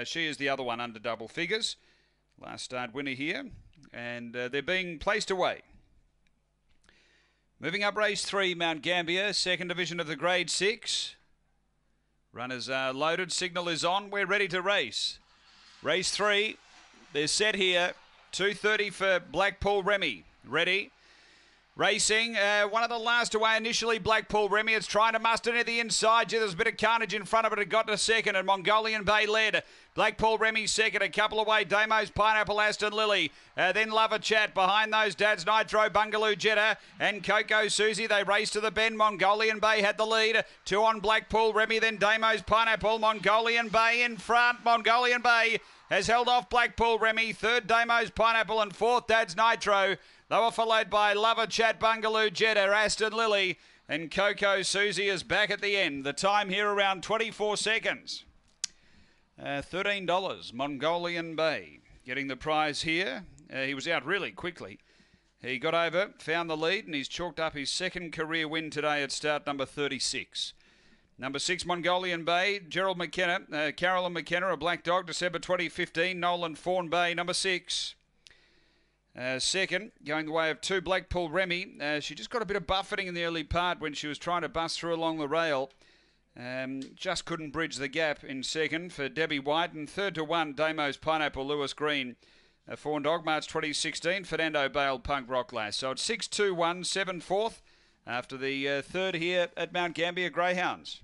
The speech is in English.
Uh, she is the other one under double figures. Last start winner here, and uh, they're being placed away. Moving up race three, Mount Gambier, second division of the grade six. Runners are loaded, signal is on, we're ready to race. Race three, they're set here, 2.30 for Blackpool Remy. Ready, Racing, uh, one of the last away initially. Blackpool Remy. It's trying to muster near the inside. Yeah, there's a bit of carnage in front of it. It got to second, and Mongolian Bay led. Blackpool Remy second, a couple away. Damo's Pineapple Aston Lily. Uh, then Lover Chat. Behind those dads, Nitro Bungaloo Jetta and Coco Susie. They race to the bend. Mongolian Bay had the lead. Two on Blackpool Remy, then Damo's Pineapple. Mongolian Bay in front. Mongolian Bay has held off Blackpool Remy, third Damo's Pineapple, and fourth Dad's Nitro. They were followed by Lover Chat Bungaloo Jetter, Aston Lily, and Coco Susie is back at the end. The time here around 24 seconds. Uh, $13, Mongolian Bay. Getting the prize here. Uh, he was out really quickly. He got over, found the lead, and he's chalked up his second career win today at start number 36. Number six, Mongolian Bay, Gerald McKenna, uh, Carolyn McKenna, a black dog, December 2015, Nolan Fawn Bay, number six. Uh, second, going the way of two, Blackpool Remy. Uh, she just got a bit of buffeting in the early part when she was trying to bust through along the rail. Um, just couldn't bridge the gap in second for Debbie White. And third to one, Damo's Pineapple Lewis Green. Uh, Fawn Dog, March 2016, Fernando Bale, Punk Rock Lass. So it's 6 2 1, 7 4th after the uh, third here at Mount Gambier Greyhounds.